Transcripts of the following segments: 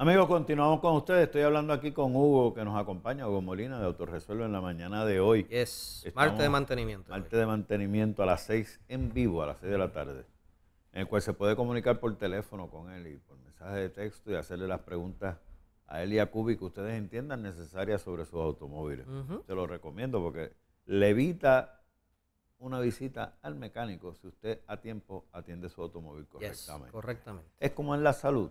Amigos, continuamos con ustedes. Estoy hablando aquí con Hugo, que nos acompaña, Hugo Molina, de Autoresuelo en la mañana de hoy. Es martes de mantenimiento. Martes pues. de mantenimiento a las 6 en vivo, a las 6 de la tarde, en el cual se puede comunicar por teléfono con él y por mensaje de texto y hacerle las preguntas a él y a que ustedes entiendan necesarias sobre sus automóviles. Te Se lo recomiendo porque le evita una visita al mecánico si usted a tiempo atiende su automóvil correctamente. correctamente. Es como en la salud.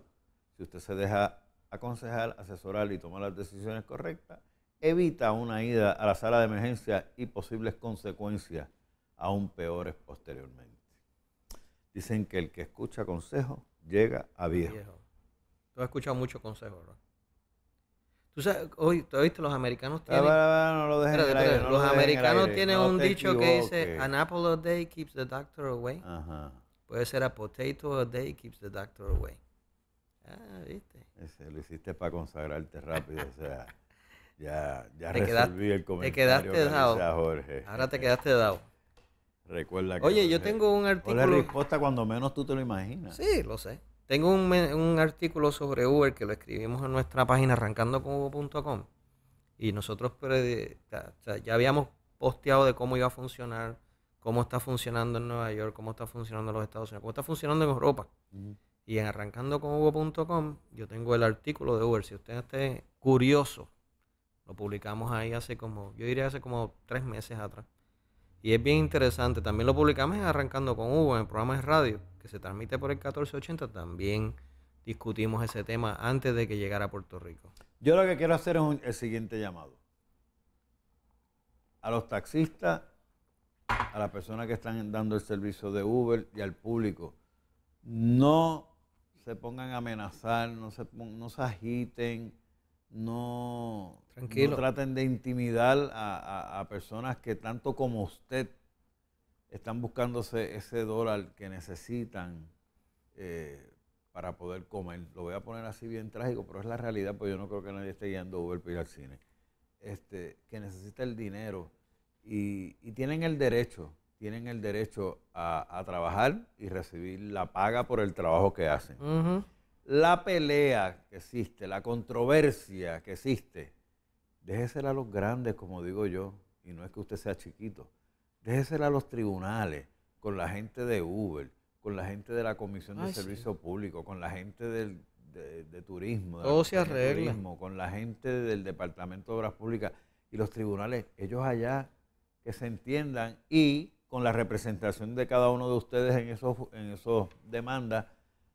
Si usted se deja aconsejar, asesorar y tomar las decisiones correctas, evita una ida a la sala de emergencia y posibles consecuencias aún peores posteriormente. Dicen que el que escucha consejo llega a viejo. Tú has escuchado mucho consejo, ¿verdad? Tú sabes, hoy, ¿tú viste? Los americanos tienen... no lo Los americanos tienen un dicho que dice, an apple a day keeps the doctor away. Ajá. Puede ser a potato a day keeps the doctor away. Ah, ¿viste? Ese lo hiciste para consagrarte rápido, o sea... Ya, ya resolví el comentario. Te quedaste dado. Jorge. Ahora te quedaste dado. Recuerda que. Oye, yo tengo un artículo. La respuesta cuando menos tú te lo imaginas. Sí, lo sé. Tengo un, un artículo sobre Uber que lo escribimos en nuestra página arrancando con Hugo.com. y nosotros ya, habíamos posteado de cómo iba a funcionar, cómo está funcionando en Nueva York, cómo está funcionando en los Estados Unidos, cómo está funcionando en Europa. Y en Y en Hugo.com, yo tengo el artículo de Uber. Si usted esté curioso, lo publicamos ahí hace como, yo diría hace como tres meses atrás. Y es bien interesante. También lo publicamos en Arrancando con Hugo, en el programa de radio se transmite por el 1480, también discutimos ese tema antes de que llegara a Puerto Rico. Yo lo que quiero hacer es el siguiente llamado. A los taxistas, a las personas que están dando el servicio de Uber y al público, no se pongan a amenazar, no se, agiten, no, traten de intimidar a personas que tanto como usted están buscándose ese dólar que necesitan eh, para poder comer. Lo voy a poner así bien trágico, pero es la realidad, pues yo no creo que nadie esté yendo Uber para ir al cine. Este, que necesita el dinero y, tienen el derecho, tienen el derecho a, trabajar y recibir la paga por el trabajo que hacen. La pelea que existe, la controversia que existe, déjesela a los grandes, como digo yo, y no es que usted sea chiquito déjesela a los tribunales, con la gente de Uber, con la gente de la Comisión de Servicio Público, con la gente de, turismo, turismo, con la gente del Departamento de Obras Públicas y los tribunales, ellos allá que se entiendan y con la representación de cada uno de ustedes en esos, en esos demandas,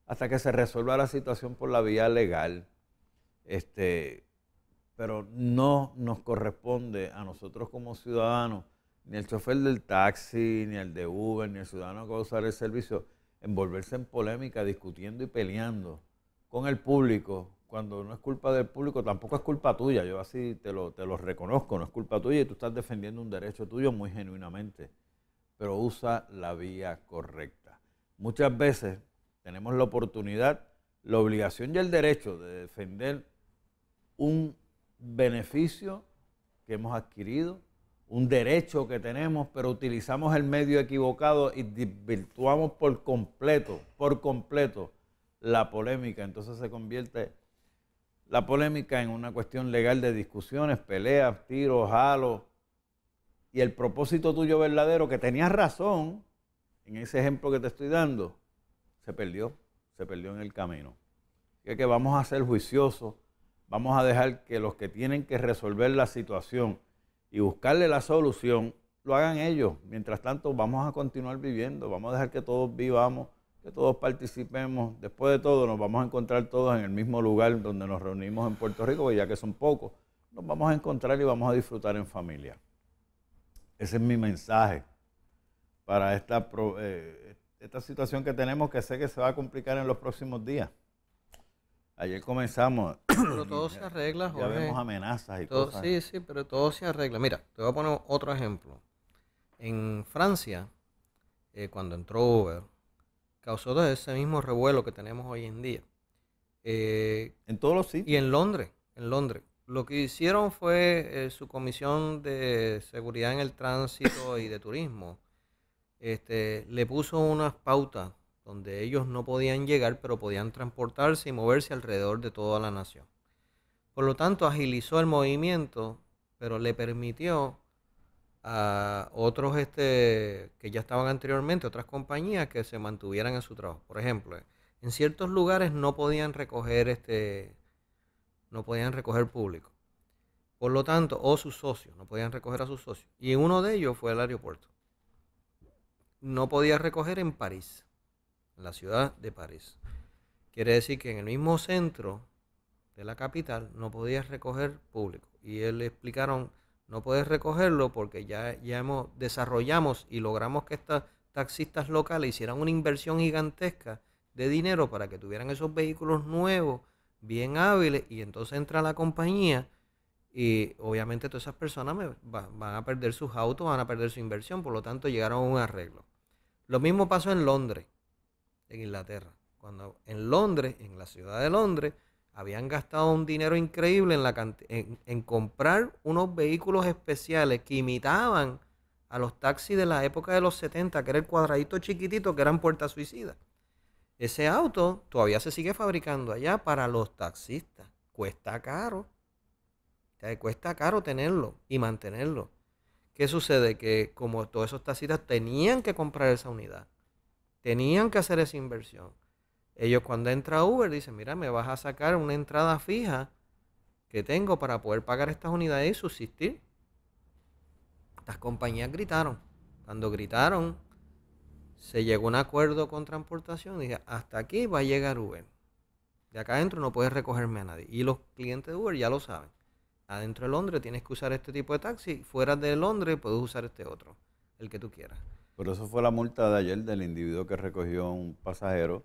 hasta que se resuelva la situación por la vía legal. Este, pero no nos corresponde a nosotros como ciudadanos ni el chofer del taxi, ni el de Uber, ni el ciudadano que va a usar el servicio, envolverse en polémica, discutiendo y peleando con el público, cuando no es culpa del público, tampoco es culpa tuya, yo así te lo, te lo reconozco, no es culpa tuya y tú estás defendiendo un derecho tuyo muy genuinamente, pero usa la vía correcta. Muchas veces tenemos la oportunidad, la obligación y el derecho de defender un beneficio que hemos adquirido un derecho que tenemos, pero utilizamos el medio equivocado y desvirtuamos por completo, por completo la polémica. Entonces se convierte la polémica en una cuestión legal de discusiones, peleas, tiros, halos. Y el propósito tuyo verdadero, que tenías razón en ese ejemplo que te estoy dando, se perdió, se perdió en el camino. Así que vamos a ser juiciosos, vamos a dejar que los que tienen que resolver la situación, y buscarle la solución, lo hagan ellos. Mientras tanto, vamos a continuar viviendo, vamos a dejar que todos vivamos, que todos participemos. Después de todo, nos vamos a encontrar todos en el mismo lugar donde nos reunimos en Puerto Rico, pues ya que son pocos, nos vamos a encontrar y vamos a disfrutar en familia. Ese es mi mensaje para esta, eh, esta situación que tenemos, que sé que se va a complicar en los próximos días. Ayer comenzamos. Pero todo se arregla, Ya vemos amenazas y todo, cosas. Sí, sí, pero todo se arregla. Mira, te voy a poner otro ejemplo. En Francia, eh, cuando entró Uber, causó ese mismo revuelo que tenemos hoy en día. Eh, en todos los sitios. Y en Londres, en Londres. Lo que hicieron fue eh, su comisión de seguridad en el tránsito y de turismo. Este, le puso unas pautas donde ellos no podían llegar, pero podían transportarse y moverse alrededor de toda la nación. Por lo tanto, agilizó el movimiento, pero le permitió a otros este, que ya estaban anteriormente, otras compañías que se mantuvieran en su trabajo. Por ejemplo, en ciertos lugares no podían recoger este, no podían recoger público. Por lo tanto, o sus socios, no podían recoger a sus socios. Y uno de ellos fue el aeropuerto. No podía recoger en París en la ciudad de París. Quiere decir que en el mismo centro de la capital no podías recoger público. Y él le explicaron, no puedes recogerlo porque ya, ya hemos, desarrollamos y logramos que estas taxistas locales hicieran una inversión gigantesca de dinero para que tuvieran esos vehículos nuevos, bien hábiles, y entonces entra la compañía y obviamente todas esas personas van a perder sus autos, van a perder su inversión, por lo tanto llegaron a un arreglo. Lo mismo pasó en Londres en Inglaterra. Cuando en Londres, en la ciudad de Londres, habían gastado un dinero increíble en, la, en, comprar unos vehículos especiales que imitaban a los taxis de la época de los 70, que era el cuadradito chiquitito que eran puertas suicidas. Ese auto todavía se sigue fabricando allá para los taxistas. Cuesta caro. cuesta caro tenerlo y mantenerlo. ¿Qué sucede? Que como todos esos taxistas tenían que comprar esa unidad, Tenían que hacer esa inversión. Ellos cuando entra Uber dicen, mira, me vas a sacar una entrada fija que tengo para poder pagar estas unidades y subsistir. Las compañías gritaron. Cuando gritaron, se llegó a un acuerdo con transportación. Dije, hasta aquí va a llegar Uber. De acá adentro no puedes recogerme a nadie. Y los clientes de Uber ya lo saben. Adentro de Londres tienes que usar este tipo de taxi. Fuera de Londres puedes usar este otro, el que tú quieras. Pero eso fue la multa de ayer del individuo que recogió un pasajero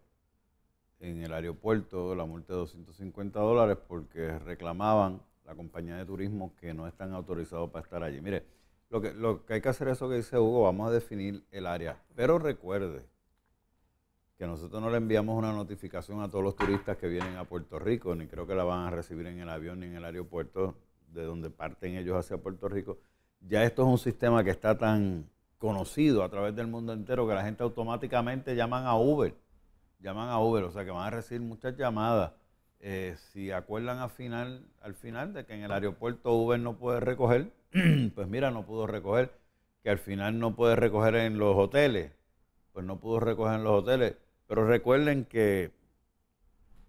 en el aeropuerto, la multa de 250 dólares, porque reclamaban la compañía de turismo que no están autorizados para estar allí. Mire, lo que, lo que hay que hacer es eso que dice Hugo, vamos a definir el área. Pero recuerde que nosotros no le enviamos una notificación a todos los turistas que vienen a Puerto Rico, ni creo que la van a recibir en el avión ni en el aeropuerto de donde parten ellos hacia Puerto Rico. Ya esto es un sistema que está tan conocido a través del mundo entero que la gente automáticamente llaman a Uber. Llaman a Uber, o sea que van a recibir muchas llamadas. Eh, si acuerdan al final, al final de que en el aeropuerto Uber no puede recoger, pues mira, no pudo recoger. Que al final no puede recoger en los hoteles, pues no pudo recoger en los hoteles. Pero recuerden que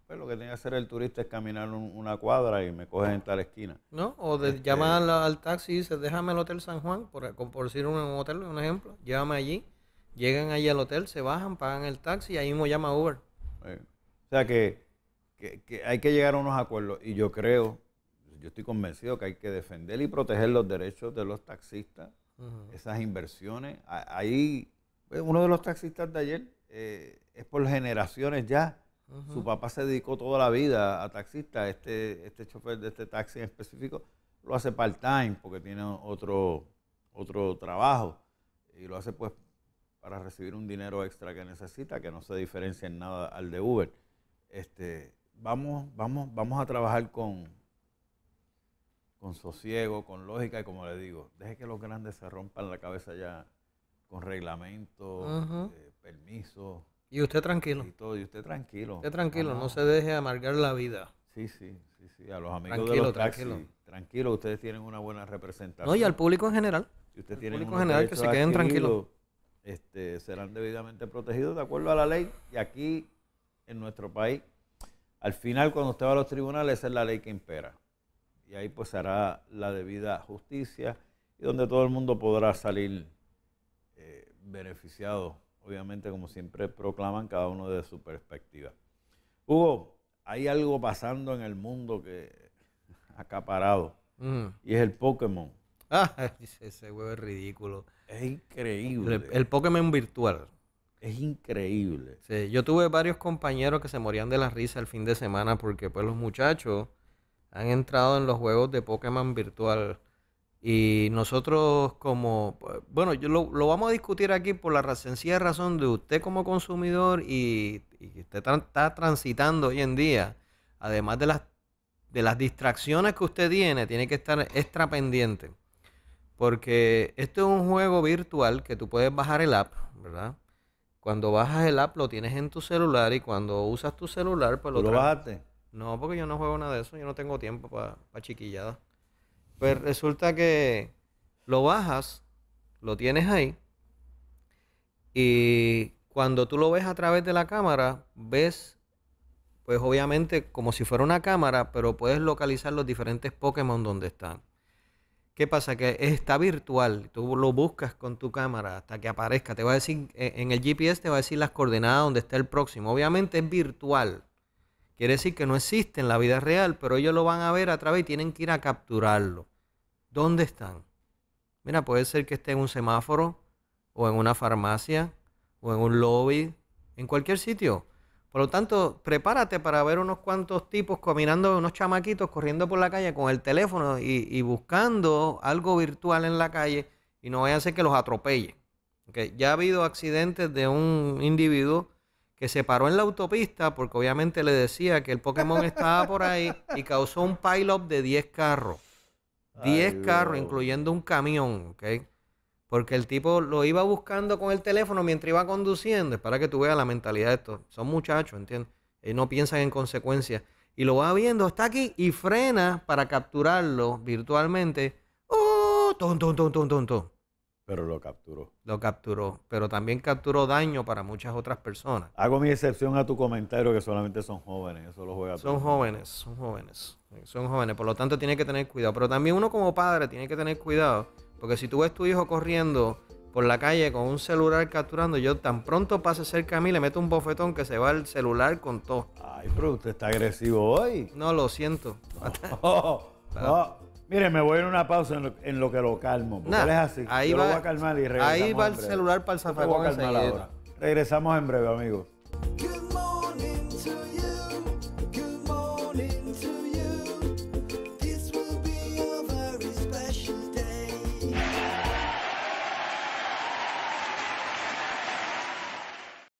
pues lo que tiene que hacer el turista es caminar una cuadra y me cogen en tal esquina. ¿No? O de, este, al, taxi y dice, déjame el Hotel San Juan, por, por decir un hotel, un ejemplo, llévame allí. Llegan allí al hotel, se bajan, pagan el taxi y ahí mismo llama Uber. Eh, o sea que, hay que llegar a unos acuerdos y yo creo yo estoy convencido que hay que defender y proteger los derechos de los taxistas, esas inversiones. Ahí, pues, uno de los taxistas de ayer eh, es por generaciones ya, su papá se dedicó toda la vida a taxista. Este, este chofer de este taxi en específico lo hace part-time porque tiene otro, otro trabajo y lo hace pues para recibir un dinero extra que necesita, que no se diferencia en nada al de Uber. Este, vamos, vamos, vamos a trabajar con, con sosiego, con lógica y como le digo, deje que los grandes se rompan la cabeza ya con reglamentos, permiso eh, permisos. Y usted tranquilo. Y, todo, y usted tranquilo. tranquilo, no se deje amargar la vida. Sí, sí, sí, sí. A los amigos de los taxis, tranquilo. tranquilo, ustedes tienen una buena representación. No, y al público en general. Y público en general que se queden tranquilos. Este, serán debidamente protegidos de acuerdo a la ley. Y aquí, en nuestro país, al final, cuando usted va a los tribunales, es la ley que impera. Y ahí pues hará la debida justicia y donde todo el mundo podrá salir eh, beneficiado obviamente como siempre proclaman cada uno de su perspectiva. Hugo, hay algo pasando en el mundo que acaparado mm. y es el Pokémon. Ah, ese huevo es ridículo. Es increíble. El, Pokémon virtual. Es increíble. Sí, yo tuve varios compañeros que se morían de la risa el fin de semana porque pues los muchachos han entrado en los juegos de Pokémon virtual y nosotros como, eh, bueno, yo lo, vamos a discutir aquí por la sencilla razón de usted como consumidor y, y usted está transitando hoy en día, además de las, de las distracciones que usted tiene, tiene que estar extra pendiente. Porque esto es un juego virtual que tú puedes bajar el app, ¿verdad? Cuando bajas el app lo tienes en tu celular y cuando usas tu celular, pues lo... ¿Lo No, porque yo no juego nada de eso, yo no tengo tiempo para chiquilladas. Pues resulta que lo bajas, lo tienes ahí, y cuando tú lo ves a través de la cámara, ves, pues obviamente como si fuera una cámara, pero puedes localizar los diferentes Pokémon donde están. ¿Qué pasa? Que está virtual, tú lo buscas con tu cámara hasta que aparezca, te va a decir, e, en el GPS te va a decir las coordenadas donde está el próximo. Obviamente es virtual, quiere decir que no existe en la vida real, pero ellos lo van a ver a través y tienen que ir a capturarlo. ¿Dónde están? Mira, puede ser que esté en un semáforo o en una farmacia o en un lobby, en cualquier sitio. Por lo tanto, prepárate para ver unos cuantos tipos caminando, unos chamaquitos corriendo por la calle con el teléfono y, buscando algo virtual en la calle y no vaya a ser que los atropelle. ¿Okay? Ya ha habido accidentes de un individuo que se paró en la autopista porque obviamente le decía que el Pokémon estaba por ahí y causó un pile-up de 10 carros. 10 carros, incluyendo un camión, ¿ok? Porque el tipo lo iba buscando con el teléfono mientras iba conduciendo. Es para que tú veas la mentalidad de estos. Son muchachos, ¿entiendes? Y eh, no piensan en consecuencias. Y lo va viendo, está aquí y frena para capturarlo virtualmente. ¡Oh! Ton, ton, ton, ton, ton, ton. Pero lo capturó. Lo capturó, pero también capturó daño para muchas otras personas. Hago mi excepción a tu comentario que solamente son jóvenes, eso lo juega. Son jóvenes, son jóvenes, son jóvenes, por lo tanto tiene que tener cuidado. Pero también uno como padre tiene que tener cuidado, porque si tú ves tu hijo corriendo por la calle con un celular capturando, yo tan pronto pase cerca a mí le meto un bofetón que se va el celular con todo. Ay, pero usted está agresivo hoy. No, lo siento. Mire, me voy a una pausa en lo, en lo que lo calmo. Porque es así. Ahí Yo va, lo voy a calmar y Ahí va el celular para el zafacón. Regresamos en breve, amigos.